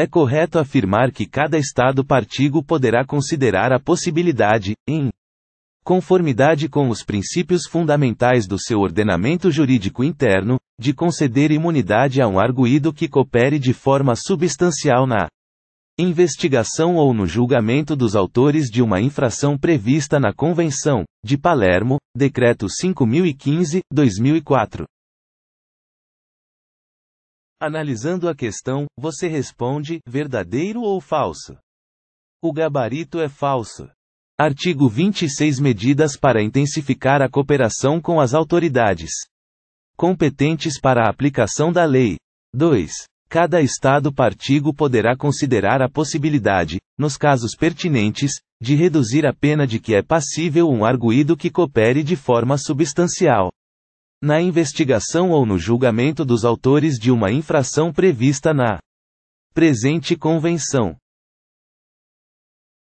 É correto afirmar que cada Estado partigo poderá considerar a possibilidade, em conformidade com os princípios fundamentais do seu ordenamento jurídico interno, de conceder imunidade a um arguído que coopere de forma substancial na investigação ou no julgamento dos autores de uma infração prevista na Convenção, de Palermo, Decreto 5015, 2004. Analisando a questão, você responde: verdadeiro ou falso? O gabarito é falso. Artigo 26 Medidas para intensificar a cooperação com as autoridades competentes para a aplicação da lei. 2. Cada Estado partigo poderá considerar a possibilidade, nos casos pertinentes, de reduzir a pena de que é passível um arguído que coopere de forma substancial na investigação ou no julgamento dos autores de uma infração prevista na presente Convenção.